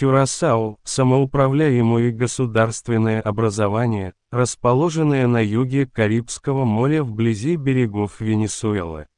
Кюрасау – самоуправляемое государственное образование, расположенное на юге Карибского моря вблизи берегов Венесуэлы.